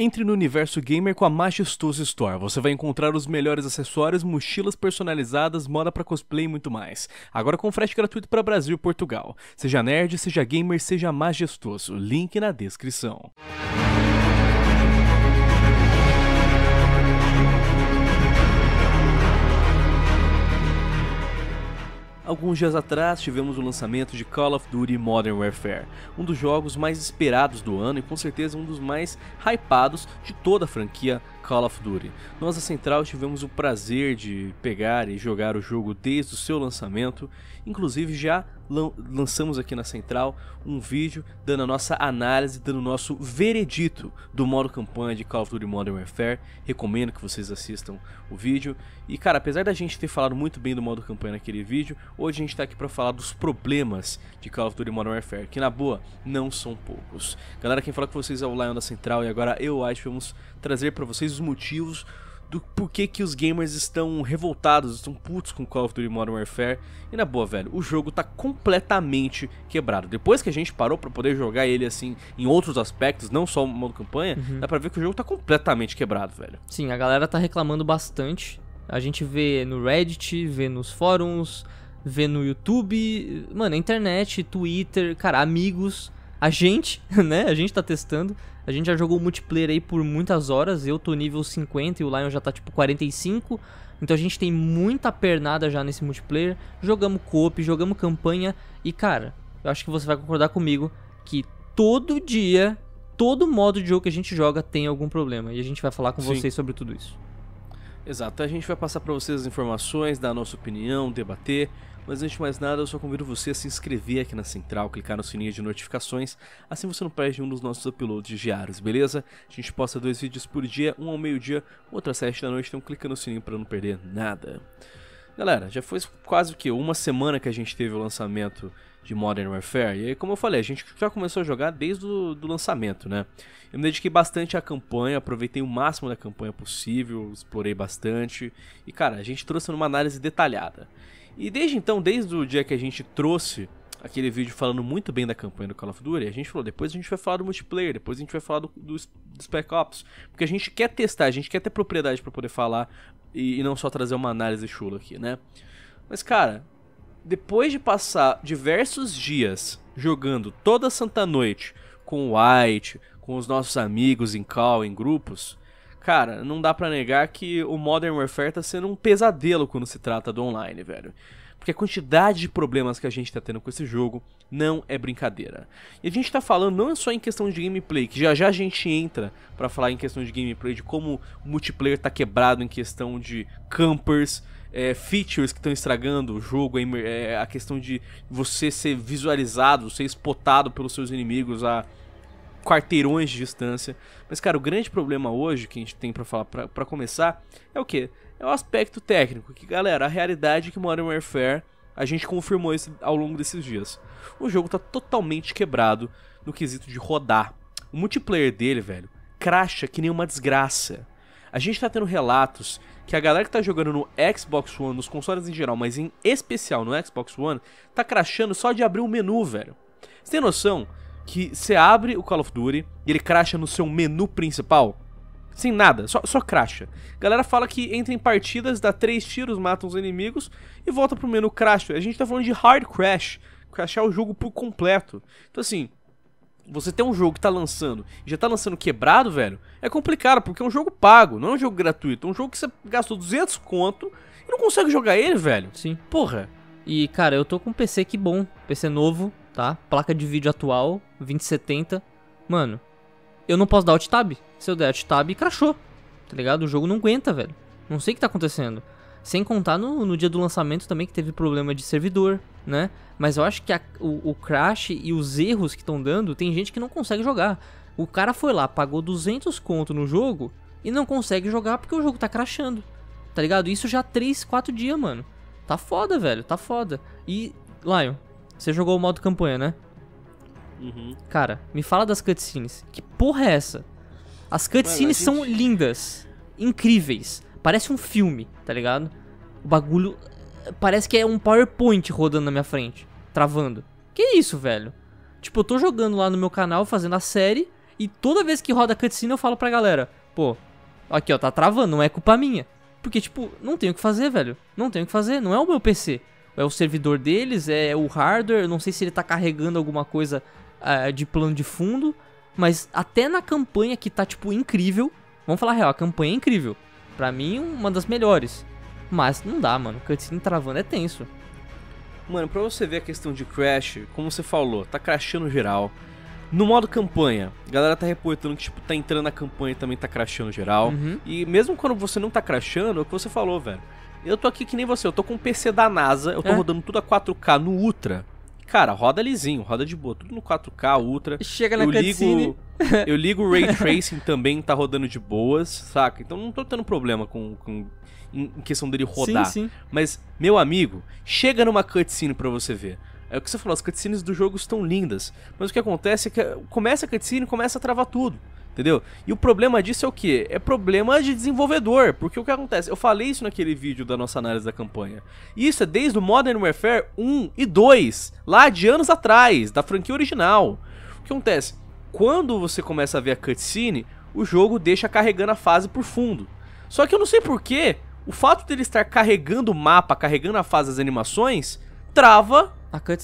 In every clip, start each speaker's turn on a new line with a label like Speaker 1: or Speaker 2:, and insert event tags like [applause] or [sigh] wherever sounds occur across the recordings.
Speaker 1: Entre no universo gamer com a Majestoso Store. Você vai encontrar os melhores acessórios, mochilas personalizadas, moda para cosplay e muito mais. Agora com frete gratuito para Brasil e Portugal. Seja nerd, seja gamer, seja majestoso. Link na descrição. Alguns dias atrás tivemos o lançamento de Call of Duty Modern Warfare, um dos jogos mais esperados do ano e com certeza um dos mais hypados de toda a franquia Call of Duty. Nós da Central tivemos o prazer de pegar e jogar o jogo desde o seu lançamento, inclusive já lan lançamos aqui na Central um vídeo dando a nossa análise, dando o nosso veredito do modo campanha de Call of Duty Modern Warfare. Recomendo que vocês assistam o vídeo. E cara, apesar da gente ter falado muito bem do modo campanha naquele vídeo, hoje a gente está aqui para falar dos problemas de Call of Duty Modern Warfare, que na boa não são poucos. Galera, quem fala com vocês é o Lion da Central e agora eu acho que vamos trazer para vocês dos motivos do porquê que os gamers estão revoltados, estão putos com Call of Duty Modern Warfare. E na boa, velho, o jogo tá completamente quebrado. Depois que a gente parou para poder jogar ele assim em outros aspectos, não só o modo campanha, uhum. dá para ver que o jogo tá completamente quebrado, velho.
Speaker 2: Sim, a galera tá reclamando bastante. A gente vê no Reddit, vê nos fóruns, vê no YouTube, mano, internet, Twitter, cara, amigos a gente, [laughs] né? A gente tá testando. A gente já jogou multiplayer aí por muitas horas. Eu tô nível 50 e o Lion já tá tipo 45. Então a gente tem muita pernada já nesse multiplayer. Jogamos coop, jogamos campanha. E cara, eu acho que você vai concordar comigo que todo dia, todo modo de jogo que a gente joga tem algum problema. E a gente vai falar com Sim. vocês sobre tudo isso.
Speaker 1: Exato, a gente vai passar para vocês as informações, dar a nossa opinião, debater, mas antes de mais nada, eu só convido você a se inscrever aqui na Central, clicar no sininho de notificações, assim você não perde um dos nossos uploads diários, beleza? A gente posta dois vídeos por dia, um ao meio-dia, outro às sete da noite, então clica no sininho para não perder nada. Galera, já foi quase o que? Uma semana que a gente teve o lançamento de Modern Warfare. E aí, como eu falei, a gente já começou a jogar desde o do lançamento, né? Eu me dediquei bastante à campanha, aproveitei o máximo da campanha possível, explorei bastante. E, cara, a gente trouxe numa análise detalhada. E desde então, desde o dia que a gente trouxe aquele vídeo falando muito bem da campanha do Call of Duty, a gente falou, depois a gente vai falar do multiplayer, depois a gente vai falar do, do, do Spec Ops, porque a gente quer testar, a gente quer ter propriedade para poder falar e, e, não só trazer uma análise chula aqui, né? Mas cara, depois de passar diversos dias jogando toda santa noite com o White, com os nossos amigos em call, em grupos, Cara, não dá para negar que o Modern Warfare tá sendo um pesadelo quando se trata do online, velho. Porque a quantidade de problemas que a gente tá tendo com esse jogo não é brincadeira. E a gente tá falando não é só em questão de gameplay, que já já a gente entra para falar em questão de gameplay, de como o multiplayer tá quebrado em questão de campers, é, features que estão estragando o jogo, é, a questão de você ser visualizado, ser espotado pelos seus inimigos, a quarteirões de distância. Mas, cara, o grande problema hoje que a gente tem para falar, para começar, é o quê? É o aspecto técnico, que, galera, a realidade é que Modern Warfare, a gente confirmou isso ao longo desses dias. O jogo tá totalmente quebrado no quesito de rodar. O multiplayer dele, velho, cracha que nem uma desgraça. A gente tá tendo relatos que a galera que tá jogando no Xbox One, nos consoles em geral, mas em especial no Xbox One, tá crachando só de abrir o menu, velho. Você tem noção? que você abre o Call of Duty e ele cracha no seu menu principal. Sem nada, só, só cracha. Galera fala que entra em partidas, dá três tiros, mata os inimigos e volta pro menu crash. A gente tá falando de hard crash. Crashar o jogo por completo. Então assim, você tem um jogo que tá lançando e já tá lançando quebrado, velho, é complicado, porque é um jogo pago, não é um jogo gratuito. É um jogo que você gastou 200 conto e não consegue jogar ele, velho. Sim. Porra. E, cara, eu tô com um PC que bom, PC novo, tá?
Speaker 2: Placa de vídeo atual, 2070. Mano, eu não posso dar alt tab. Se eu der alt tab, crashou. Tá ligado? O jogo não aguenta, velho. Não sei o que tá acontecendo. Sem contar no, no dia do lançamento também que teve problema de servidor, né? Mas eu acho que a, o, o crash e os erros que estão dando, tem gente que não consegue jogar. O cara foi lá, pagou 200 conto no jogo e não consegue jogar porque o jogo tá crashando. Tá ligado? Isso já 3, 4 dias, mano. Tá foda, velho. Tá foda. E, Lion, você jogou o modo campanha, né? Uhum. Cara, me fala das cutscenes. Que porra é essa? As cutscenes Mano, gente... são lindas, incríveis. Parece um filme, tá ligado? O bagulho eh, parece que é um PowerPoint rodando na minha frente, travando. Que isso, velho? Tipo, eu tô jogando lá no meu canal, fazendo a série, e toda vez que roda a cutscene eu falo pra galera, pô, aqui ó, tá travando, não é culpa minha. Porque, tipo, não tenho o que fazer, velho. Não tenho o que fazer, não é o meu PC é o servidor deles, é o hardware, não sei se ele está carregando alguma coisa ah, de plano de fundo, mas até na campanha que tá tipo incrível, vamos falar a real, a campanha é incrível. Para mim, uma das melhores. Mas não dá, mano, cutscene travando é tenso.
Speaker 1: Mano, pra você ver a questão de crash, como você falou, tá crashando geral. No modo campanha, a galera tá reportando que, tipo, tá entrando na campanha e também tá crashando geral. Uhum. E mesmo quando você não tá crashando, é o que você falou, velho. Eu tô aqui que nem você, eu tô com um PC da NASA, eu tô é? rodando tudo a 4K no Ultra. Cara, roda lisinho, roda de boa, tudo no 4K, Ultra. Chega na eu cutscene. ligo, [laughs] eu ligo o Ray [laughs] Tracing também, tá rodando de boas, saca? Então não tô tendo problema com, com em questão dele rodar. Sim, sim. Mas, meu amigo, chega numa cutscene pra você ver. É o que você falou, as cutscenes do jogo estão lindas. Mas o que acontece é que começa a cutscene começa a travar tudo entendeu? E o problema disso é o quê? É problema de desenvolvedor, porque o que acontece? Eu falei isso naquele vídeo da nossa análise da campanha. Isso é desde o Modern Warfare 1 e 2, lá de anos atrás, da franquia original. O que acontece? Quando você começa a ver a cutscene, o jogo deixa carregando a fase por fundo. Só que eu não sei porquê, o fato dele estar carregando o mapa, carregando a fase das animações, trava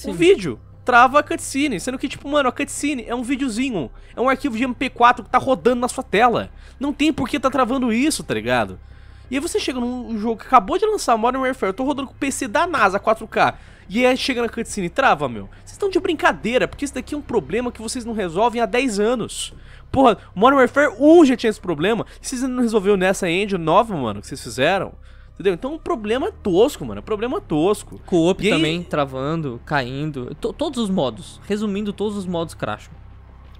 Speaker 1: o vídeo trava a cutscene. Sendo que, tipo, mano, a cutscene é um videozinho. É um arquivo de MP4 que tá rodando na sua tela. Não tem por que tá travando isso, tá ligado? E aí você chega num jogo que acabou de lançar, Modern Warfare, eu tô rodando com o PC da NASA 4K. E aí chega na cutscene e trava, meu. Vocês estão de brincadeira, porque isso daqui é um problema que vocês não resolvem há 10 anos. Porra, Modern Warfare 1 já tinha esse problema. E vocês ainda não resolveu nessa engine nova, mano, que vocês fizeram. Entendeu? Então o problema é tosco, mano. O é problema é tosco. Coop Gay... também travando, caindo. todos os modos. Resumindo, todos os modos crasham.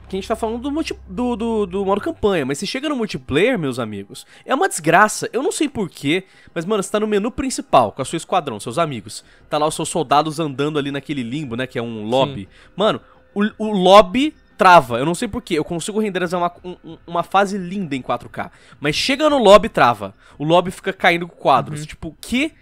Speaker 1: Que a gente tá falando do, multi... do, do, do, modo campanha, mas se chega no multiplayer, meus amigos, é uma desgraça. Eu não sei porquê, mas, mano, você tá no menu principal, com a sua esquadrão, seus amigos. Tá lá os seus soldados andando ali naquele limbo, né? Que é um lobby. Sim. Mano, o, o lobby trava. Eu não sei porquê. Eu consigo renderizar uma, um, uma fase linda em 4K. Mas chega no lobby, trava. O lobby fica caindo com quadros. Uhum. Tipo, que.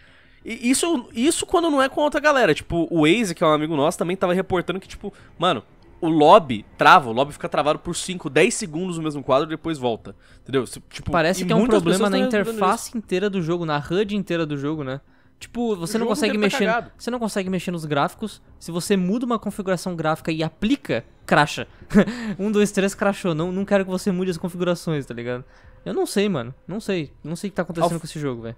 Speaker 1: Isso, isso quando não é com outra galera. Tipo, o Waze, que é um amigo nosso, também tava reportando que, tipo, mano, o lobby trava, o lobby fica travado por 5, 10 segundos no mesmo quadro e depois volta. Entendeu? Tipo, Parece que é um problema na interface
Speaker 2: inteira do jogo, na HUD inteira do jogo, né? Tipo, você não consegue tá mexer. Tá você não consegue mexer nos gráficos. Se você muda uma configuração gráfica e aplica, cracha. [laughs] um, dois, três, crachou. Não, não quero que você mude as configurações, tá ligado? Eu não sei, mano. Não sei. Não sei o que tá acontecendo Ao... com esse jogo, velho.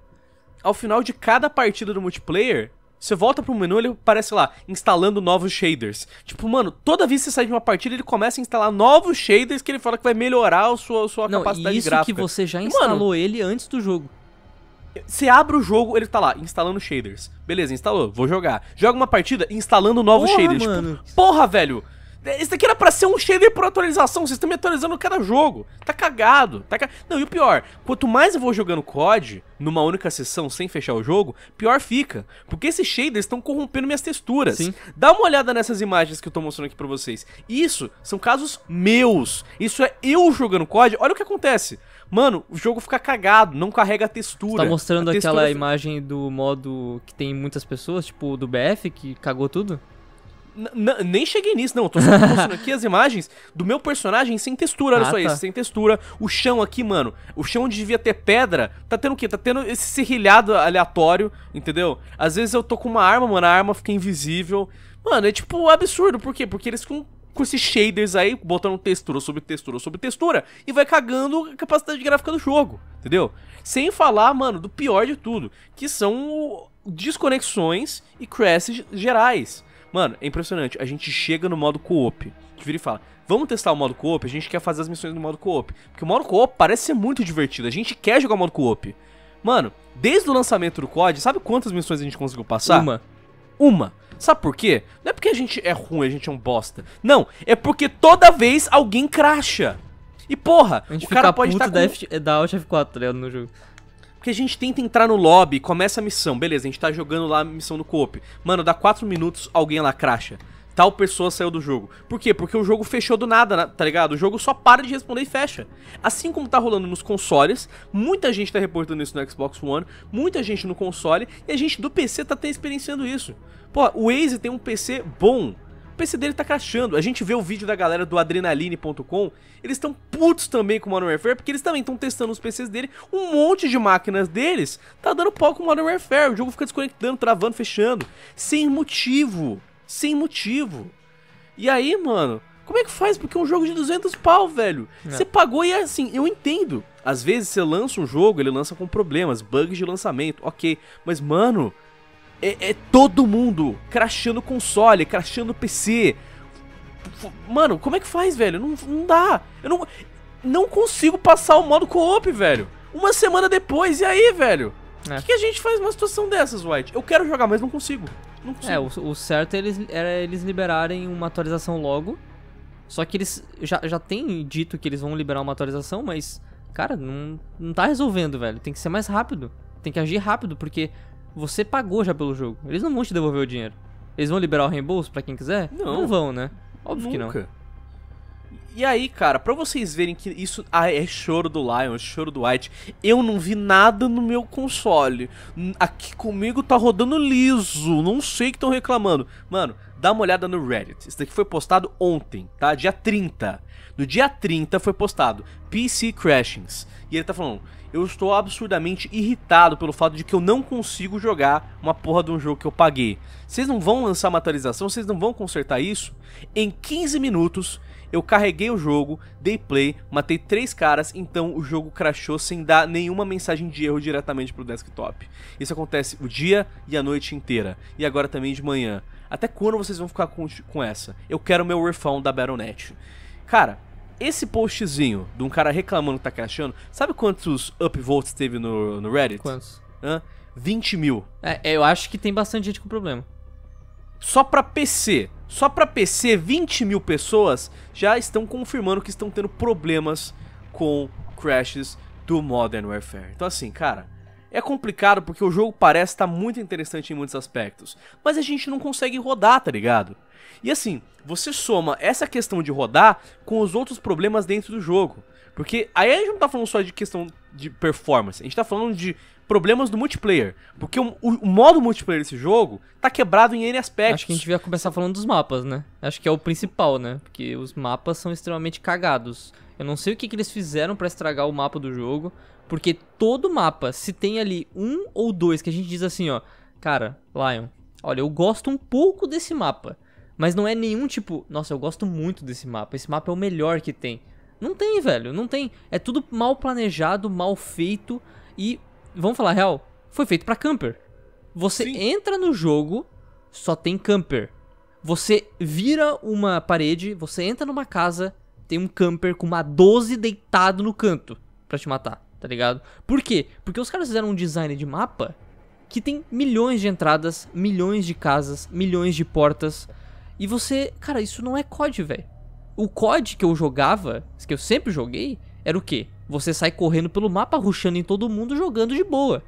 Speaker 1: Ao final de cada partida do multiplayer, você volta pro menu, ele aparece lá, instalando novos shaders. Tipo, mano, toda vez que você sai de uma partida, ele começa a instalar novos shaders que ele fala que vai melhorar a sua, a sua não, capacidade isso gráfica. Isso que você já instalou mano, ele antes do jogo. Você abre o jogo, ele tá lá, instalando shaders. Beleza, instalou, vou jogar. Joga uma partida instalando novos porra, shaders. Mano. Tipo, porra, velho! Isso daqui era pra ser um shader por atualização, vocês estão me atualizando cada jogo. Tá cagado. Tá ca... Não, e o pior, quanto mais eu vou jogando COD numa única sessão sem fechar o jogo, pior fica. Porque esses shaders estão corrompendo minhas texturas. Sim. Dá uma olhada nessas imagens que eu tô mostrando aqui pra vocês. Isso são casos meus. Isso é eu jogando COD. Olha o que acontece. Mano, o jogo fica cagado, não carrega textura. Você tá mostrando textura aquela
Speaker 2: imagem do modo
Speaker 1: que tem muitas pessoas, tipo do BF, que cagou tudo? N nem cheguei nisso, não. Eu tô só [laughs] mostrando aqui as imagens do meu personagem sem textura. Olha ah, só tá. isso, sem textura. O chão aqui, mano. O chão onde devia ter pedra, tá tendo o quê? Tá tendo esse serrilhado aleatório, entendeu? Às vezes eu tô com uma arma, mano, a arma fica invisível. Mano, é tipo absurdo. Por quê? Porque eles ficam com esses shaders aí, botando textura sobre textura sobre textura, e vai cagando a capacidade gráfica do jogo, entendeu? Sem falar, mano, do pior de tudo, que são desconexões e crashes gerais. Mano, é impressionante. A gente chega no modo co-op. A gente vira e fala: Vamos testar o modo co-op? A gente quer fazer as missões no modo co-op. Porque o modo co-op parece ser muito divertido. A gente quer jogar o modo co-op. Mano, desde o lançamento do COD, sabe quantas missões a gente conseguiu passar? Uma. Uma. Sabe por quê? Não é porque a gente é ruim, a gente é um bosta. Não, é porque toda vez alguém cracha. E porra, o cara pode estar tá com... da, da Alt F4 tá no jogo. Porque a gente tenta entrar no lobby, começa a missão, beleza, a gente tá jogando lá a missão no coop. Mano, dá 4 minutos, alguém lá cracha tal pessoa saiu do jogo. Por quê? Porque o jogo fechou do nada, né? tá ligado? O jogo só para de responder e fecha. Assim como tá rolando nos consoles, muita gente tá reportando isso no Xbox One, muita gente no console, e a gente do PC tá até experienciando isso. Pô, o Waze tem um PC bom, o PC dele tá crashando. A gente vê o vídeo da galera do adrenaline.com, eles estão putos também com o Modern Warfare, porque eles também estão testando os PCs dele. Um monte de máquinas deles tá dando pau com o Modern Warfare. O jogo fica desconectando, travando, fechando, sem motivo sem motivo. E aí, mano, como é que faz? Porque é um jogo de 200 pau, velho. É. Você pagou e é assim, eu entendo. Às vezes você lança um jogo, ele lança com problemas, bugs de lançamento, ok. Mas, mano, é, é todo mundo crashando console, crashando PC. Mano, como é que faz, velho? Não, não dá. Eu não, não consigo passar o modo co-op, velho. Uma semana depois, e aí, velho? O é. que, que, a gente faz numa situação dessas, White? Eu quero jogar, mas não consigo. Não É, o, o certo é eles, era é eles liberarem uma atualização
Speaker 2: logo. Só que eles já, já têm dito que eles vão liberar uma atualização, mas, cara, não, não tá resolvendo, velho. Tem que ser mais rápido. Tem que agir rápido, porque você pagou já pelo jogo. Eles não vão te devolver o dinheiro. Eles vão liberar o reembolso para quem quiser? Não. não vão, né? Óbvio Nunca. que não.
Speaker 1: E aí, cara, pra vocês verem que isso ah, é choro do Lion, é choro do White, eu não vi nada no meu console. Aqui comigo tá rodando liso, não sei que estão reclamando. Mano, dá uma olhada no Reddit. Isso daqui foi postado ontem, tá? Dia 30. No dia 30 foi postado PC Crashings. E ele tá falando: Eu estou absurdamente irritado pelo fato de que eu não consigo jogar uma porra de um jogo que eu paguei. Vocês não vão lançar uma atualização, vocês não vão consertar isso? Em 15 minutos eu carreguei o jogo, dei play, matei três caras, então o jogo crashou sem dar nenhuma mensagem de erro diretamente pro desktop. Isso acontece o dia e a noite inteira, e agora também de manhã. Até quando vocês vão ficar com, com essa? Eu quero meu refund da Battle.net. Cara, esse postzinho de um cara reclamando que tá crashando, sabe quantos upvotes teve no, no Reddit? Quantos? Hã? 20 mil. É, eu acho que tem bastante gente com problema. Só pra PC, só para PC, 20 mil pessoas já estão confirmando que estão tendo problemas com crashes do Modern Warfare. Então assim, cara, é complicado porque o jogo parece estar tá muito interessante em muitos aspectos, mas a gente não consegue rodar, tá ligado? E assim, você soma essa questão de rodar com os outros problemas dentro do jogo. Porque aí a gente não tá falando só de questão de performance, a gente tá falando de problemas do multiplayer. Porque o, o, modo multiplayer desse jogo tá quebrado em N aspectos. Acho que a gente devia começar falando dos mapas, né? Acho que é o principal,
Speaker 2: né? Porque os mapas são extremamente cagados. Eu não sei o que, que eles fizeram para estragar o mapa do jogo. Porque todo mapa, se tem ali um ou dois que a gente diz assim, ó. Cara, Lion, olha, eu gosto um pouco desse mapa. Mas não é nenhum tipo, nossa, eu gosto muito desse mapa. Esse mapa é o melhor que tem. Não tem, velho, não tem. É tudo mal planejado, mal feito e, vamos falar a real, foi feito para camper. Você Sim. entra no jogo, só tem camper. Você vira uma parede, você entra numa casa, tem um camper com uma 12 deitado no canto pra te matar, tá ligado? Por quê? Porque os caras fizeram um design de mapa que tem milhões de entradas, milhões de casas, milhões de portas. E você, cara, isso não é COD, velho. O COD que eu jogava, que eu sempre joguei, era o quê? Você sai correndo pelo mapa, ruxando em todo mundo, jogando de boa.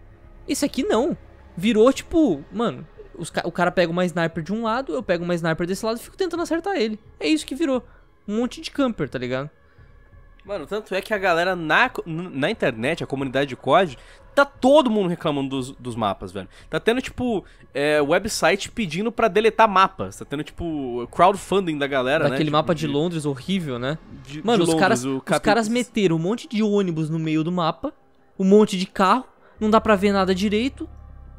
Speaker 2: Isso aqui não. Virou tipo, mano, ca o cara pega uma sniper de um lado, eu pego uma sniper desse lado e fico tentando acertar ele. É isso que virou. Um monte de camper, tá ligado?
Speaker 1: Mano, tanto é que a galera na, na internet, a comunidade de COD, tá todo mundo reclamando dos, dos mapas, velho. Tá tendo, tipo, é, website pedindo para deletar mapas. Tá tendo, tipo, crowdfunding da galera, né? Daquele né? Tipo, Aquele mapa de, de, Londres horrível, né? De, Mano, de os, Londres, caras, os caras
Speaker 2: meteram um monte de ônibus no meio do mapa, um monte de carro, não dá pra ver nada direito.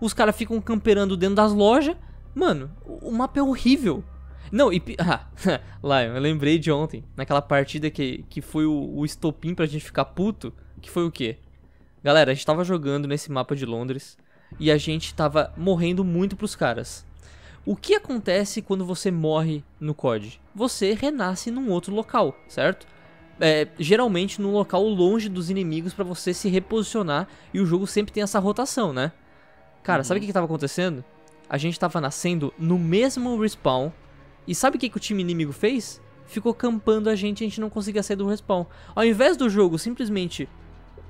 Speaker 2: Os caras ficam camperando dentro das lojas. Mano, o mapa é horrível. Não, e. [laughs] Ah, [laughs] Lion, eu lembrei de ontem, naquela partida que, que foi o, o estopim pra gente ficar puto, que foi o quê? Galera, a gente tava jogando nesse mapa de Londres e a gente tava morrendo muito pros caras. O que acontece quando você morre no COD? Você renasce num outro local, certo? É, geralmente num local longe dos inimigos para você se reposicionar e o jogo sempre tem essa rotação, né? Cara, uhum. sabe o uhum. que, que tava acontecendo? A gente tava nascendo no mesmo respawn e sabe o que, que o time inimigo fez? Ficou campando a gente e a gente não conseguia sair do respawn. Ao invés do jogo simplesmente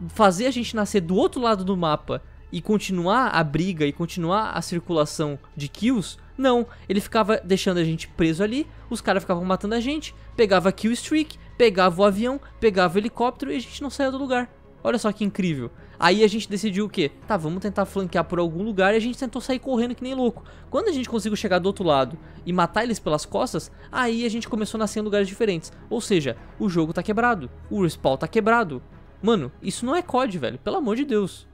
Speaker 2: fazer a gente nascer do outro lado do mapa e continuar a briga e continuar a circulação de kills, não. Ele ficava deixando a gente preso ali, os caras ficavam matando a gente, pegava kill streak, pegava o avião, pegava o helicóptero e a gente não saía do lugar. Olha só que incrível. Aí a gente decidiu o quê? Tá, vamos tentar flanquear por algum lugar e a gente tentou sair correndo que nem louco. Quando a gente conseguiu chegar do outro lado e matar eles pelas costas, aí a gente começou a nascer em lugares diferentes. Ou seja, o jogo tá quebrado, o respawn tá quebrado, Mano, isso
Speaker 1: não é COD, velho. Pelo amor de Deus.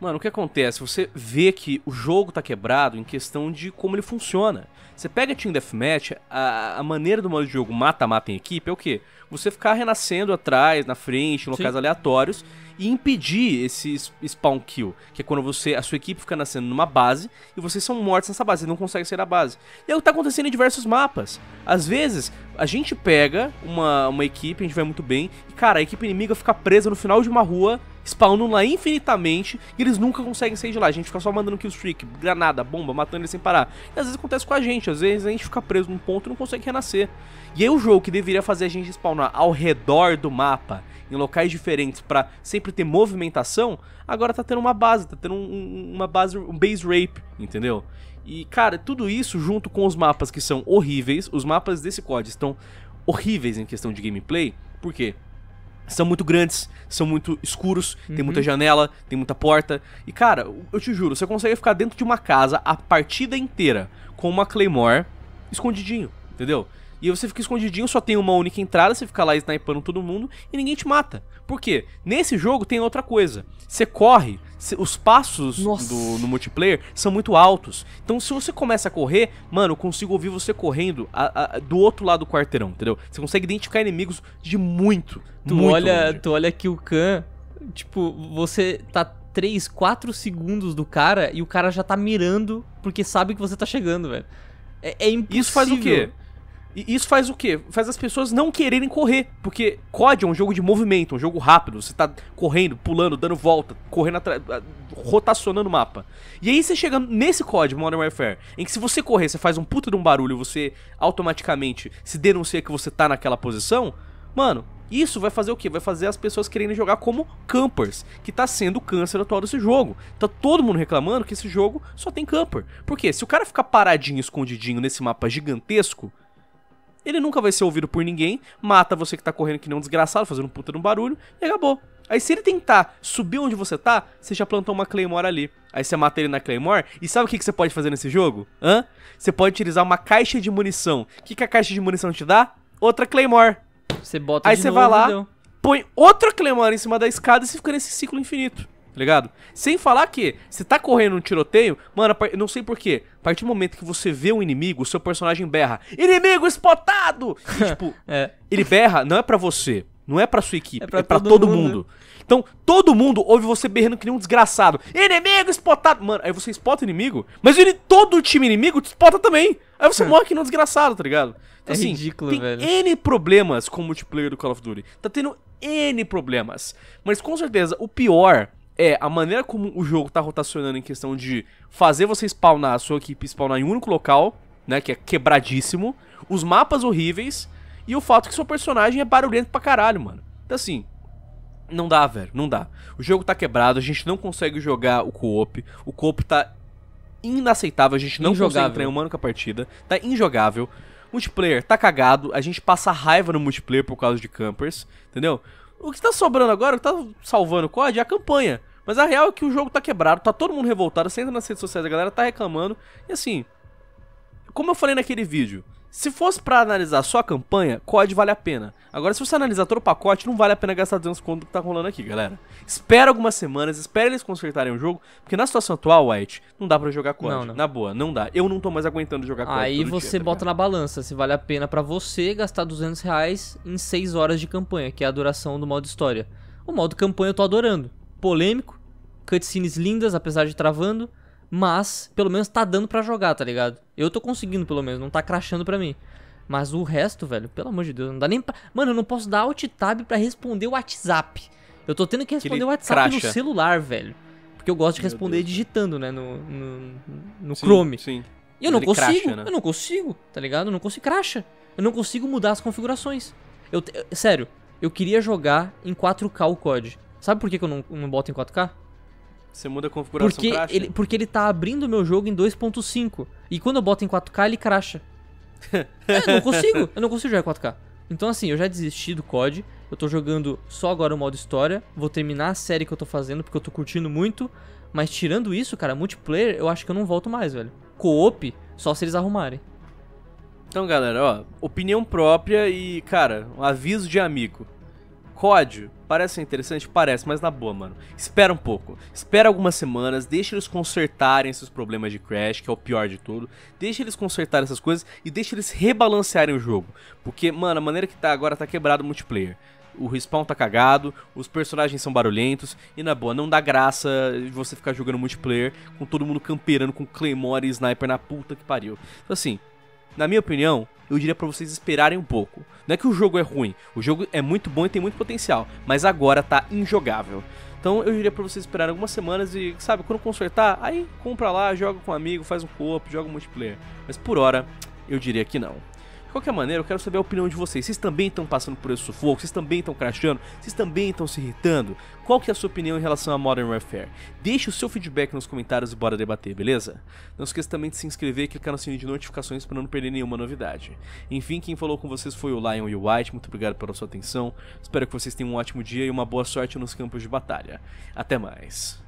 Speaker 1: Mano, o que acontece? Você vê que o jogo tá quebrado em questão de como ele funciona. Você pega Team Deathmatch, a, a maneira do modo de jogo mata-mata em equipe é o quê? Você ficar renascendo atrás, na frente, em locais Sim. aleatórios e impedir esse spawn kill, que é quando você a sua equipe fica nascendo numa base e vocês são mortos nessa base, vocês não conseguem sair da base. E é o que tá acontecendo em diversos mapas. Às vezes, a gente pega uma, uma equipe, a gente vai muito bem, e cara, a equipe inimiga fica presa no final de uma rua spawnam lá infinitamente e eles nunca conseguem sair de lá. A gente fica só mandando killstreak, granada, bomba, matando eles sem parar. E às vezes acontece com a gente, às vezes a gente fica preso num ponto e não consegue renascer. E aí o jogo que deveria fazer a gente spawnar ao redor do mapa, em locais diferentes, para sempre ter movimentação, agora tá tendo uma base, tá tendo um, uma base, um base rape, entendeu? E, cara, tudo isso junto com os mapas que são horríveis, os mapas desse código estão horríveis em questão de gameplay, por quê? são muito grandes, são muito escuros, uhum. tem muita uhum. janela, tem muita porta. E cara, eu te juro, você consegue ficar dentro de uma casa a partida inteira com uma Claymore escondidinho, entendeu? E você fica escondidinho, só tem uma única entrada, você fica lá snipando todo mundo e ninguém te mata. Por quê? Nesse jogo tem outra coisa. Você corre, os passos do, no multiplayer são muito altos. Então, se você começa a correr, mano, eu consigo ouvir você correndo a, a, do outro lado do quarteirão, entendeu? Você consegue identificar inimigos de muito, tu muito olha, longe. Tu olha que o Khan,
Speaker 2: tipo, você tá 3, 4 segundos do cara e o cara já tá mirando
Speaker 1: porque sabe que você tá chegando, velho. É, é impossível. Isso faz o quê? E isso faz o quê? Faz as pessoas não quererem correr. Porque COD é um jogo de movimento, um jogo rápido. Você tá correndo, pulando, dando volta, correndo atrás. Ah, rotacionando o mapa. E aí você chega nesse COD, Modern Warfare, em que se você correr, você faz um puta de um barulho, você automaticamente se denuncia que você tá naquela posição. Mano, isso vai fazer o quê? Vai fazer as pessoas quererem jogar como campers, que tá sendo o câncer atual desse jogo. Tá todo mundo reclamando que esse jogo só tem camper. Por quê? Se o cara ficar paradinho, escondidinho nesse mapa gigantesco ele nunca vai ser ouvido por ninguém, mata você que tá correndo que nem um desgraçado, fazendo um puta de um barulho, e acabou. Aí se ele tentar subir onde você tá, você já plantou uma Claymore ali. Aí você mata ele na Claymore, e sabe o que, que você pode fazer nesse jogo? Hã? Você pode utilizar uma caixa de munição. O que, que a caixa de munição te dá? Outra Claymore. Você bota Aí você novo, vai lá, põe outra Claymore em cima da escada e você fica nesse ciclo infinito tá ligado? Sem falar que você tá correndo um tiroteio, mano, não sei porquê. A partir do momento que você vê um inimigo, o seu personagem berra: Inimigo espotado! E, [laughs] tipo, é. ele berra, não é para você, não é pra sua equipe, é pra, é pra todo, todo, mundo. mundo. Então, todo mundo ouve você berrando que nem um desgraçado. Inimigo espotado! Mano, aí você espota o inimigo, mas ele, todo o time inimigo te espota também. Aí você hum. morre que nem um desgraçado, tá ligado? Então, é assim, ridículo, tem velho. N problemas com o multiplayer do Call of Duty. Tá tendo N problemas. Mas com certeza, o pior é a maneira como o jogo tá rotacionando em questão de fazer você spawnar a sua equipe spawnar em um único local, né, que é quebradíssimo, os mapas horríveis e o fato que seu personagem é barulhento pra caralho, mano. Então assim, não dá, velho, não dá. O jogo tá quebrado, a gente não consegue jogar o co-op, o co-op tá inaceitável, a gente não jogar consegue entrar em humano com a partida, tá injogável. Multiplayer tá cagado, a gente passa raiva no multiplayer por causa de campers, entendeu? O que tá sobrando agora, o que tá salvando o COD é a campanha. Mas a real é que o jogo tá quebrado, tá todo mundo revoltado, você entra nas redes sociais, a galera tá reclamando. E assim, como eu falei naquele vídeo, se fosse para analisar só a campanha, COD vale a pena. Agora, se você analisar todo o pacote, não vale a pena gastar 200 conto do que tá rolando aqui, galera. Espera algumas semanas, espera eles consertarem o jogo, porque na situação atual, White, não dá para jogar COD. Não, não. Na boa, não dá. Eu não tô mais aguentando jogar COD Aí você dia,
Speaker 2: tá bota na balança se vale a pena para você gastar 200 reais em 6 horas de campanha, que é a duração do modo história. O modo campanha eu tô adorando. Polêmico, cutscenes lindas, apesar de travando, mas, pelo menos tá dando para jogar, tá ligado? Eu tô conseguindo, pelo menos, não tá crachando pra mim. Mas o resto, velho, pelo amor de Deus, não dá nem pra... Mano, eu não posso dar alt tab pra responder o WhatsApp. Eu tô tendo que responder o WhatsApp cracha. no celular, velho. Porque eu gosto de responder digitando, né, no, no, no sim, Chrome. Sim. E eu não Ele consigo, cracha, né? eu não consigo, tá ligado? Eu não consigo, cracha. Eu não consigo mudar as configurações. Eu, sério, eu queria jogar em 4K o COD. Sabe por que, que eu não, não boto em 4K? Você muda a configuração porque cracha? Ele, porque ele tá abrindo o meu jogo em 2.5. E quando eu boto em 4K, ele cracha. [laughs] é, eu não consigo. Eu não consigo jogar em 4K. Então, assim, eu já desisti do COD. Eu tô jogando só agora o modo história. Vou terminar a série que eu tô fazendo, porque eu tô curtindo muito. Mas tirando isso, cara, multiplayer, eu acho que eu não volto mais,
Speaker 1: velho. Co-op, só se eles arrumarem. Então, galera, ó, opinião própria e, cara, um aviso de amigo. COD parece ser interessante? Parece, mas na boa, mano. Espera um pouco. Espera algumas semanas, deixa eles consertarem esses problemas de Crash, que é o pior de tudo. Deixa eles consertarem essas coisas e deixa eles rebalancearem o jogo. Porque, mano, a maneira que tá agora tá quebrado o multiplayer. O respawn tá cagado, os personagens são barulhentos, e na boa, não dá graça você ficar jogando multiplayer com todo mundo camperando com Claymore e Sniper na puta que pariu. Então, assim, na minha opinião, eu diria para vocês esperarem um pouco. Não é que o jogo é ruim, o jogo é muito bom e tem muito potencial, mas agora tá injogável. Então eu diria para vocês esperarem algumas semanas e, sabe, quando consertar, aí compra lá, joga com um amigo, faz um co-op, joga um multiplayer. Mas por hora, eu diria que não qualquer maneira, eu quero saber a opinião de vocês. Vocês também estão passando por esse sufoco? Vocês também estão crashando? Vocês também estão se irritando? Qual que é a sua opinião em relação a Modern Warfare? Deixe o seu feedback nos comentários e bora debater, beleza? Não esqueça também de se inscrever e clicar no sininho de notificações para não perder nenhuma novidade. Enfim, quem falou com vocês foi o Lion e o White, muito obrigado pela sua atenção. Espero que vocês tenham um ótimo dia e uma boa sorte nos campos de batalha. Até mais.